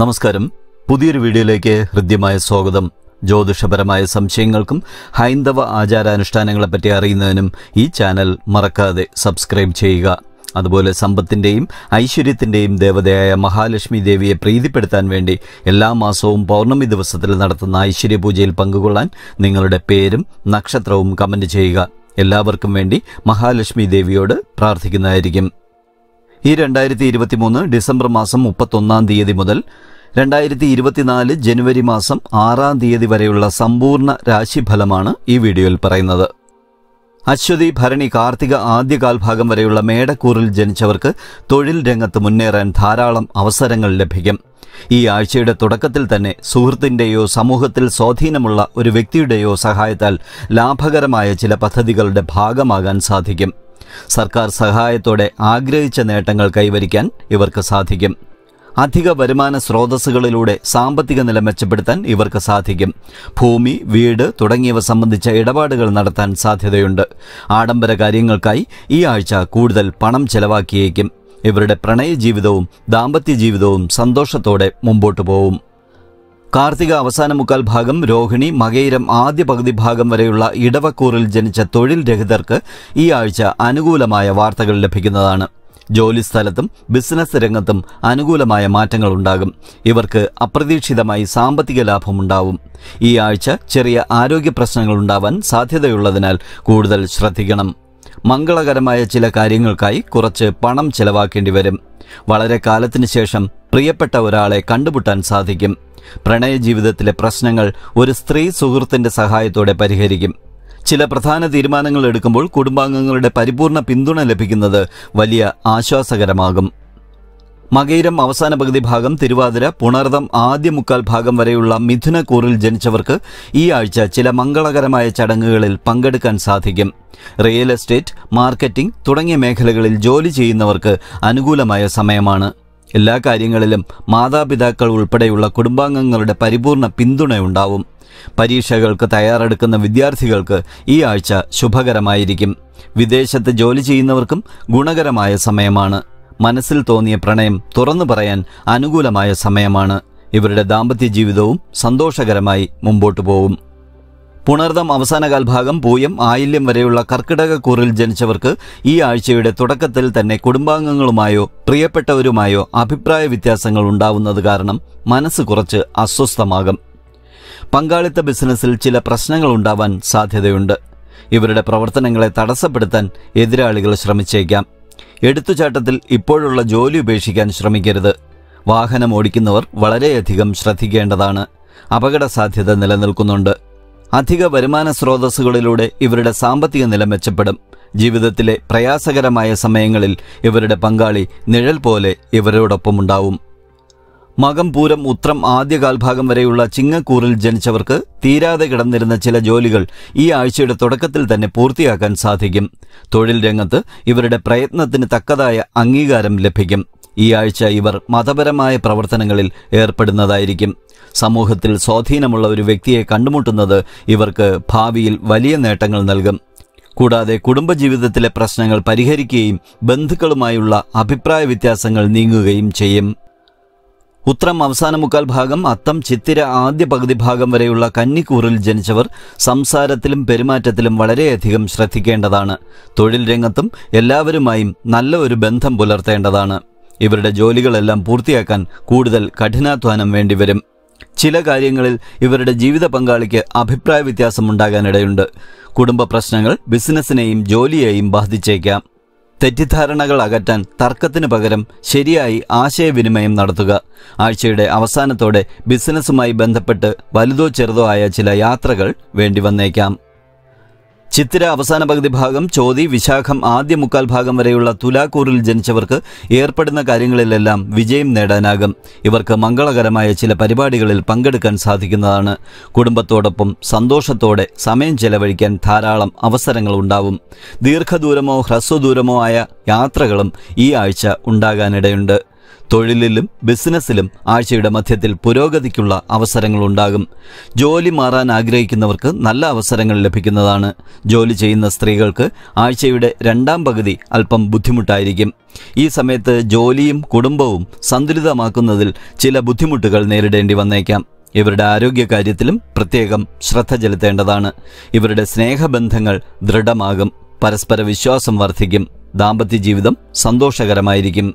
നമസ്കാരം പുതിയൊരു വീഡിയോയിലേക്ക് ഹൃദ്യമായ സ്വാഗതം ജ്യോതിഷപരമായ സംശയങ്ങൾക്കും ഹൈന്ദവ ആചാരാനുഷ്ഠാനങ്ങളെപ്പറ്റി അറിയുന്നതിനും ഈ ചാനൽ മറക്കാതെ സബ്സ്ക്രൈബ് ചെയ്യുക അതുപോലെ സമ്പത്തിന്റെയും ഐശ്വര്യത്തിന്റെയും ദേവതയായ മഹാലക്ഷ്മി ദേവിയെ പ്രീതിപ്പെടുത്താൻ വേണ്ടി എല്ലാ മാസവും പൗർണമി ദിവസത്തിൽ നടത്തുന്ന ഐശ്വര്യ പൂജയിൽ പങ്കുകൊള്ളാൻ നിങ്ങളുടെ പേരും നക്ഷത്രവും കമന്റ് ചെയ്യുക എല്ലാവർക്കും വേണ്ടി മഹാലക്ഷ്മി ദേവിയോട് പ്രാർത്ഥിക്കുന്നതായിരിക്കും ഈ രണ്ടായിരത്തി മൂന്ന് ഡിസംബർ മാസം മുപ്പത്തൊന്നാം തീയതി മുതൽ രണ്ടായിരത്തി ഇരുപത്തിനാല് ജനുവരി മാസം ആറാം തീയതി വരെയുള്ള സമ്പൂർണ്ണ രാശിഫലമാണ് ഈ വീഡിയോയിൽ പറയുന്നത് അശ്വതി ഭരണി കാർത്തിക ആദ്യ കാൽഭാഗം വരെയുള്ള മേടക്കൂറിൽ ജനിച്ചവർക്ക് തൊഴിൽ രംഗത്ത് മുന്നേറാൻ ധാരാളം അവസരങ്ങൾ ലഭിക്കും ഈ ആഴ്ചയുടെ തുടക്കത്തിൽ തന്നെ സുഹൃത്തിന്റെയോ സമൂഹത്തിൽ സ്വാധീനമുള്ള ഒരു വ്യക്തിയുടെയോ സഹായത്താൽ ലാഭകരമായ ചില പദ്ധതികളുടെ ഭാഗമാകാൻ സാധിക്കും സർക്കാർ സഹായത്തോടെ ആഗ്രഹിച്ച നേട്ടങ്ങൾ കൈവരിക്കാൻ ഇവർക്ക് സാധിക്കും അധിക വരുമാന സ്രോതസ്സുകളിലൂടെ സാമ്പത്തിക നില മെച്ചപ്പെടുത്താൻ ഇവർക്ക് സാധിക്കും ഭൂമി വീട് തുടങ്ങിയവ സംബന്ധിച്ച ഇടപാടുകൾ നടത്താൻ സാധ്യതയുണ്ട് ആഡംബര കാര്യങ്ങൾക്കായി ഈ ആഴ്ച കൂടുതൽ പണം ചെലവാക്കിയേക്കും ഇവരുടെ പ്രണയ ജീവിതവും ദാമ്പത്യ ജീവിതവും സന്തോഷത്തോടെ മുമ്പോട്ടു പോവും കാർത്തിക അവസാന മുക്കാൽ ഭാഗം രോഹിണി മകയിരം ആദ്യ പകുതി ഭാഗം വരെയുള്ള ഇടവക്കൂറിൽ ജനിച്ച തൊഴിൽ രഹിതർക്ക് ഈ ആഴ്ച അനുകൂലമായ വാർത്തകൾ ലഭിക്കുന്നതാണ് ജോലിസ്ഥലത്തും ബിസിനസ് രംഗത്തും അനുകൂലമായ മാറ്റങ്ങൾ ഉണ്ടാകും ഇവർക്ക് അപ്രതീക്ഷിതമായി സാമ്പത്തിക ലാഭമുണ്ടാവും ഈ ആഴ്ച ചെറിയ ആരോഗ്യ പ്രശ്നങ്ങൾ ഉണ്ടാവാൻ സാധ്യതയുള്ളതിനാൽ കൂടുതൽ ശ്രദ്ധിക്കണം മംഗളകരമായ ചില കാര്യങ്ങൾക്കായി കുറച്ച് പണം ചെലവാക്കേണ്ടി വരും വളരെ കാലത്തിന് ശേഷം പ്രിയപ്പെട്ട ഒരാളെ കണ്ടുമുട്ടാൻ സാധിക്കും പ്രണയ ജീവിതത്തിലെ പ്രശ്നങ്ങൾ ഒരു സ്ത്രീ സുഹൃത്തിന്റെ സഹായത്തോടെ പരിഹരിക്കും ചില പ്രധാന തീരുമാനങ്ങൾ എടുക്കുമ്പോൾ കുടുംബാംഗങ്ങളുടെ പരിപൂർണ പിന്തുണ ലഭിക്കുന്നത് വലിയ ആശ്വാസകരമാകും മകൈരം അവസാന പകുതി ഭാഗം തിരുവാതിര പുണർതം ആദ്യ മുക്കാൽ ഭാഗം വരെയുള്ള മിഥുനക്കൂറിൽ ജനിച്ചവർക്ക് ഈ ആഴ്ച ചില മംഗളകരമായ ചടങ്ങുകളിൽ പങ്കെടുക്കാൻ സാധിക്കും റിയൽ എസ്റ്റേറ്റ് മാർക്കറ്റിംഗ് തുടങ്ങിയ മേഖലകളിൽ ജോലി ചെയ്യുന്നവർക്ക് അനുകൂലമായ സമയമാണ് എല്ലാ കാര്യങ്ങളിലും മാതാപിതാക്കൾ ഉൾപ്പെടെയുള്ള കുടുംബാംഗങ്ങളുടെ പരിപൂർണ പിന്തുണയുണ്ടാവും പരീക്ഷകൾക്ക് തയ്യാറെടുക്കുന്ന വിദ്യാർത്ഥികൾക്ക് ഈ ആഴ്ച ശുഭകരമായിരിക്കും വിദേശത്ത് ജോലി ചെയ്യുന്നവർക്കും ഗുണകരമായ സമയമാണ് മനസ്സിൽ തോന്നിയ പ്രണയം തുറന്നു പറയാൻ അനുകൂലമായ സമയമാണ് ഇവരുടെ ദാമ്പത്യ ജീവിതവും സന്തോഷകരമായി മുമ്പോട്ടു പോകും പുണർദം അവസാനകാൽഭാഗം പൂയം ആയില്യം വരെയുള്ള കർക്കിടകക്കൂറിൽ ജനിച്ചവർക്ക് ഈ ആഴ്ചയുടെ തുടക്കത്തിൽ തന്നെ കുടുംബാംഗങ്ങളുമായോ പ്രിയപ്പെട്ടവരുമായോ അഭിപ്രായ വ്യത്യാസങ്ങൾ ഉണ്ടാവുന്നത് കാരണം മനസ്സ് കുറച്ച് അസ്വസ്ഥമാകും പങ്കാളിത്ത ബിസിനസ്സിൽ ചില പ്രശ്നങ്ങൾ ഉണ്ടാവാൻ സാധ്യതയുണ്ട് ഇവരുടെ പ്രവർത്തനങ്ങളെ തടസ്സപ്പെടുത്താൻ എതിരാളികൾ ശ്രമിച്ചേക്കാം എടുത്തുചാട്ടത്തിൽ ഇപ്പോഴുള്ള ജോലി ഉപേക്ഷിക്കാൻ ശ്രമിക്കരുത് വാഹനം ഓടിക്കുന്നവർ വളരെയധികം ശ്രദ്ധിക്കേണ്ടതാണ് അപകട സാധ്യത നിലനിൽക്കുന്നുണ്ട് അധിക വരുമാന സ്രോതസ്സുകളിലൂടെ ഇവരുടെ സാമ്പത്തിക നില മെച്ചപ്പെടും ജീവിതത്തിലെ പ്രയാസകരമായ സമയങ്ങളിൽ ഇവരുടെ പങ്കാളി നിഴൽ പോലെ ഇവരോടൊപ്പമുണ്ടാവും മകം പൂരം ഉത്രം ആദ്യ കാൽഭാഗം വരെയുള്ള ചിങ്ങക്കൂറിൽ ജനിച്ചവർക്ക് തീരാതെ കിടന്നിരുന്ന ചില ജോലികൾ ഈ ആഴ്ചയുടെ തുടക്കത്തിൽ തന്നെ പൂർത്തിയാക്കാൻ സാധിക്കും തൊഴിൽ രംഗത്ത് ഇവരുടെ പ്രയത്നത്തിന് തക്കതായ അംഗീകാരം ലഭിക്കും ഈ ആഴ്ച ഇവർ മതപരമായ പ്രവർത്തനങ്ങളിൽ ഏർപ്പെടുന്നതായിരിക്കും സമൂഹത്തിൽ സ്വാധീനമുള്ള ഒരു വ്യക്തിയെ കണ്ടുമുട്ടുന്നത് ഇവർക്ക് ഭാവിയിൽ വലിയ നേട്ടങ്ങൾ നൽകും കൂടാതെ കുടുംബജീവിതത്തിലെ പ്രശ്നങ്ങൾ പരിഹരിക്കുകയും ബന്ധുക്കളുമായുള്ള അഭിപ്രായ വ്യത്യാസങ്ങൾ നീങ്ങുകയും ചെയ്യും ഉത്രം അവസാന മുക്കാൽ ഭാഗം അത്തം ചിത്തിര ആദ്യ പകുതി ഭാഗം വരെയുള്ള കന്നിക്കൂറിൽ ജനിച്ചവർ സംസാരത്തിലും പെരുമാറ്റത്തിലും വളരെയധികം ശ്രദ്ധിക്കേണ്ടതാണ് തൊഴിൽ രംഗത്തും എല്ലാവരുമായും നല്ല ഒരു ബന്ധം പുലർത്തേണ്ടതാണ് ഇവരുടെ ജോലികളെല്ലാം പൂർത്തിയാക്കാൻ കൂടുതൽ കഠിനാധ്വാനം വേണ്ടിവരും ചില കാര്യങ്ങളിൽ ഇവരുടെ ജീവിത പങ്കാളിക്ക് അഭിപ്രായ ഉണ്ടാകാനിടയുണ്ട് കുടുംബ പ്രശ്നങ്ങൾ ബിസിനസ്സിനെയും ജോലിയെയും ബാധിച്ചേക്കാം തെറ്റിദ്ധാരണകൾ അകറ്റാൻ തർക്കത്തിന് പകരം ശരിയായി ആശയവിനിമയം നടത്തുക ആഴ്ചയുടെ അവസാനത്തോടെ ബിസിനസ്സുമായി ബന്ധപ്പെട്ട് വലുതോ ചെറുതോ ആയ ചില യാത്രകൾ വേണ്ടി വന്നേക്കാം ചിത്തിര അവസാന പകുതി ഭാഗം ചോതി വിശാഖം ആദ്യ മുക്കാൽ ഭാഗം വരെയുള്ള തുലാക്കൂറിൽ ജനിച്ചവർക്ക് ഏർപ്പെടുന്ന കാര്യങ്ങളിലെല്ലാം വിജയം നേടാനാകും ഇവർക്ക് മംഗളകരമായ ചില പരിപാടികളിൽ പങ്കെടുക്കാൻ സാധിക്കുന്നതാണ് കുടുംബത്തോടൊപ്പം സന്തോഷത്തോടെ സമയം ചെലവഴിക്കാൻ ധാരാളം അവസരങ്ങൾ ഉണ്ടാവും ദീർഘദൂരമോ ഹ്രസ്വദൂരമോ ആയ യാത്രകളും ഈ ആഴ്ച ഉണ്ടാകാനിടയുണ്ട് തൊഴിലിലും ബിസിനസ്സിലും ആഴ്ചയുടെ മധ്യത്തിൽ പുരോഗതിക്കുള്ള അവസരങ്ങൾ ഉണ്ടാകും ജോലി മാറാൻ ആഗ്രഹിക്കുന്നവർക്ക് നല്ല അവസരങ്ങൾ ലഭിക്കുന്നതാണ് ജോലി ചെയ്യുന്ന സ്ത്രീകൾക്ക് ആഴ്ചയുടെ രണ്ടാം പകുതി അല്പം ബുദ്ധിമുട്ടായിരിക്കും ഈ സമയത്ത് ജോലിയും കുടുംബവും സന്തുലിതമാക്കുന്നതിൽ ചില ബുദ്ധിമുട്ടുകൾ നേരിടേണ്ടി വന്നേക്കാം ഇവരുടെ ആരോഗ്യകാര്യത്തിലും പ്രത്യേകം ശ്രദ്ധ ചെലുത്തേണ്ടതാണ് ഇവരുടെ സ്നേഹബന്ധങ്ങൾ ദൃഢമാകും പരസ്പര വിശ്വാസം വർദ്ധിക്കും ദാമ്പത്യ ജീവിതം സന്തോഷകരമായിരിക്കും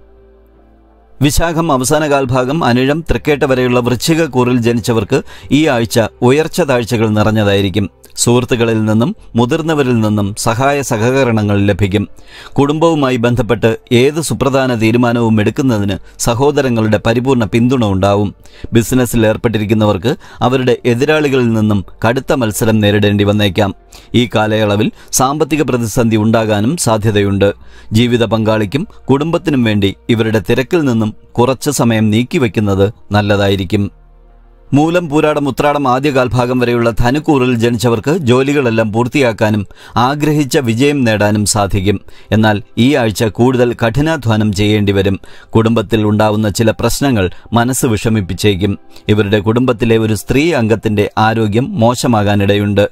വിശാഖം അവസാന കാൽഭാഗം അനിഴം തൃക്കേട്ട വരെയുള്ള കൂറിൽ ജനിച്ചവർക്ക് ഈ ആഴ്ച ഉയർച്ച താഴ്ചകൾ നിറഞ്ഞതായിരിക്കും സുഹൃത്തുക്കളിൽ നിന്നും മുതിർന്നവരിൽ നിന്നും സഹായ സഹകരണങ്ങൾ ലഭിക്കും കുടുംബവുമായി ബന്ധപ്പെട്ട് ഏത് സുപ്രധാന തീരുമാനവും എടുക്കുന്നതിന് സഹോദരങ്ങളുടെ പരിപൂർണ പിന്തുണ ഉണ്ടാവും ബിസിനസ്സിൽ ഏർപ്പെട്ടിരിക്കുന്നവർക്ക് അവരുടെ എതിരാളികളിൽ നിന്നും കടുത്ത മത്സരം നേരിടേണ്ടി വന്നേക്കാം ഈ കാലയളവിൽ സാമ്പത്തിക പ്രതിസന്ധി ഉണ്ടാകാനും സാധ്യതയുണ്ട് ജീവിത പങ്കാളിക്കും കുടുംബത്തിനും വേണ്ടി ഇവരുടെ തിരക്കിൽ നിന്ന് നിന്നും കുറച്ച് സമയം നീക്കിവെക്കുന്നത് നല്ലതായിരിക്കും മൂലം പൂരാടം ഉത്രാടം ആദ്യ കാൽഭാഗം വരെയുള്ള ധനുക്കൂറിൽ ജനിച്ചവർക്ക് ജോലികളെല്ലാം പൂർത്തിയാക്കാനും ആഗ്രഹിച്ച വിജയം നേടാനും സാധിക്കും എന്നാൽ ഈ ആഴ്ച കൂടുതൽ കഠിനാധ്വാനം ചെയ്യേണ്ടി വരും കുടുംബത്തിൽ ഉണ്ടാവുന്ന ചില പ്രശ്നങ്ങൾ മനസ്സ് വിഷമിപ്പിച്ചേക്കും ഇവരുടെ കുടുംബത്തിലെ ഒരു സ്ത്രീ അംഗത്തിന്റെ ആരോഗ്യം മോശമാകാനിടയുണ്ട്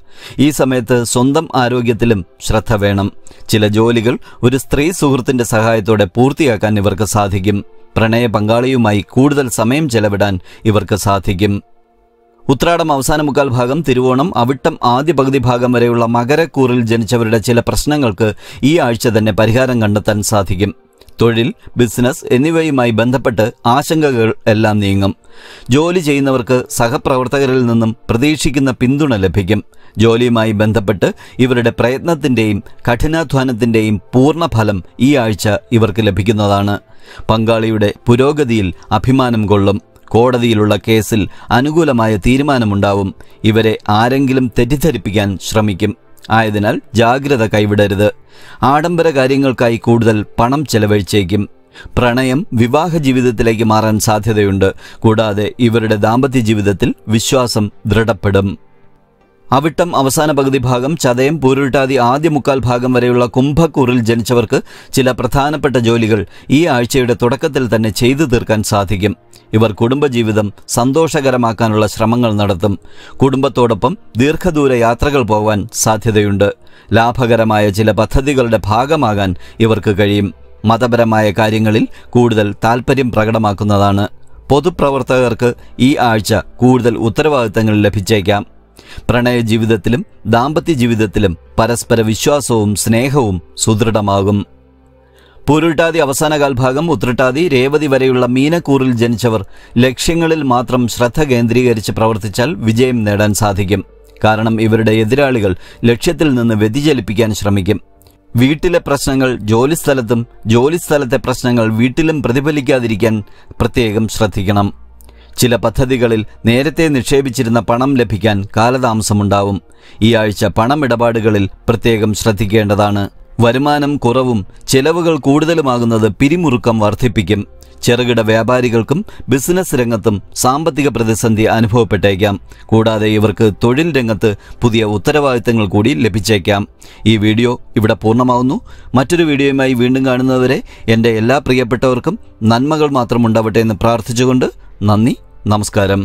ഈ സമയത്ത് സ്വന്തം ആരോഗ്യത്തിലും ശ്രദ്ധ വേണം ചില ജോലികൾ ഒരു സ്ത്രീ സുഹൃത്തിന്റെ സഹായത്തോടെ പൂർത്തിയാക്കാൻ ഇവർക്ക് സാധിക്കും പ്രണയ പങ്കാളിയുമായി കൂടുതൽ സമയം ചെലവിടാൻ ഇവർക്ക് സാധിക്കും ഉത്രാടം അവസാന മുക്കാൽ ഭാഗം തിരുവോണം അവിട്ടം ആദ്യ പകുതി ഭാഗം വരെയുള്ള മകരക്കൂറിൽ ജനിച്ചവരുടെ ചില പ്രശ്നങ്ങൾക്ക് ഈ ആഴ്ച തന്നെ പരിഹാരം കണ്ടെത്താൻ സാധിക്കും തൊഴിൽ ബിസിനസ് എന്നിവയുമായി ബന്ധപ്പെട്ട് ആശങ്കകൾ എല്ലാം നീങ്ങും ജോലി ചെയ്യുന്നവർക്ക് സഹപ്രവർത്തകരിൽ നിന്നും പ്രതീക്ഷിക്കുന്ന പിന്തുണ ലഭിക്കും ജോലിയുമായി ബന്ധപ്പെട്ട് ഇവരുടെ പ്രയത്നത്തിൻ്റെയും കഠിനാധ്വാനത്തിൻ്റെയും ഫലം ഈ ആഴ്ച ഇവർക്ക് ലഭിക്കുന്നതാണ് പങ്കാളിയുടെ പുരോഗതിയിൽ അഭിമാനം കൊള്ളും കോടതിയിലുള്ള കേസിൽ അനുകൂലമായ തീരുമാനമുണ്ടാവും ഇവരെ ആരെങ്കിലും തെറ്റിദ്ധരിപ്പിക്കാൻ ശ്രമിക്കും ആയതിനാൽ ജാഗ്രത കൈവിടരുത് ആഡംബര കാര്യങ്ങൾക്കായി കൂടുതൽ പണം ചെലവഴിച്ചേക്കും പ്രണയം വിവാഹ ജീവിതത്തിലേക്ക് മാറാൻ സാധ്യതയുണ്ട് കൂടാതെ ഇവരുടെ ദാമ്പത്യ ജീവിതത്തിൽ വിശ്വാസം ദൃഢപ്പെടും അവിട്ടം അവസാന പകുതി ഭാഗം ചതയം പൂരുട്ടാതി ആദ്യ മുക്കാൽ ഭാഗം വരെയുള്ള കുംഭക്കൂറിൽ ജനിച്ചവർക്ക് ചില പ്രധാനപ്പെട്ട ജോലികൾ ഈ ആഴ്ചയുടെ തുടക്കത്തിൽ തന്നെ ചെയ്തു തീർക്കാൻ സാധിക്കും ഇവർ കുടുംബജീവിതം സന്തോഷകരമാക്കാനുള്ള ശ്രമങ്ങൾ നടത്തും കുടുംബത്തോടൊപ്പം ദീർഘദൂര യാത്രകൾ പോകാൻ സാധ്യതയുണ്ട് ലാഭകരമായ ചില പദ്ധതികളുടെ ഭാഗമാകാൻ ഇവർക്ക് കഴിയും മതപരമായ കാര്യങ്ങളിൽ കൂടുതൽ താൽപ്പര്യം പ്രകടമാക്കുന്നതാണ് പൊതുപ്രവർത്തകർക്ക് ഈ ആഴ്ച കൂടുതൽ ഉത്തരവാദിത്തങ്ങൾ ലഭിച്ചേക്കാം പ്രണയ ജീവിതത്തിലും ദാമ്പത്യ ജീവിതത്തിലും പരസ്പര വിശ്വാസവും സ്നേഹവും സുദൃഢമാകും പൂരുട്ടാതി അവസാന കാൽഭാഗം ഉത്രട്ടാതി രേവതി വരെയുള്ള മീനക്കൂറിൽ ജനിച്ചവർ ലക്ഷ്യങ്ങളിൽ മാത്രം ശ്രദ്ധ കേന്ദ്രീകരിച്ച് പ്രവർത്തിച്ചാൽ വിജയം നേടാൻ സാധിക്കും കാരണം ഇവരുടെ എതിരാളികൾ ലക്ഷ്യത്തിൽ നിന്ന് വ്യതിചലിപ്പിക്കാൻ ശ്രമിക്കും വീട്ടിലെ പ്രശ്നങ്ങൾ ജോലിസ്ഥലത്തും ജോലിസ്ഥലത്തെ പ്രശ്നങ്ങൾ വീട്ടിലും പ്രതിഫലിക്കാതിരിക്കാൻ പ്രത്യേകം ശ്രദ്ധിക്കണം ചില പദ്ധതികളിൽ നേരത്തെ നിക്ഷേപിച്ചിരുന്ന പണം ലഭിക്കാൻ കാലതാമസമുണ്ടാവും ഈ ആഴ്ച പണമിടപാടുകളിൽ പ്രത്യേകം ശ്രദ്ധിക്കേണ്ടതാണ് വരുമാനം കുറവും ചെലവുകൾ കൂടുതലുമാകുന്നത് പിരിമുറുക്കം വർദ്ധിപ്പിക്കും ചെറുകിട വ്യാപാരികൾക്കും ബിസിനസ് രംഗത്തും സാമ്പത്തിക പ്രതിസന്ധി അനുഭവപ്പെട്ടേക്കാം കൂടാതെ ഇവർക്ക് തൊഴിൽ രംഗത്ത് പുതിയ ഉത്തരവാദിത്തങ്ങൾ കൂടി ലഭിച്ചേക്കാം ഈ വീഡിയോ ഇവിടെ പൂർണ്ണമാവുന്നു മറ്റൊരു വീഡിയോയുമായി വീണ്ടും കാണുന്നവരെ എൻ്റെ എല്ലാ പ്രിയപ്പെട്ടവർക്കും നന്മകൾ മാത്രം ഉണ്ടാവട്ടെ എന്ന് പ്രാർത്ഥിച്ചുകൊണ്ട് നന്ദി നമസ്കാരം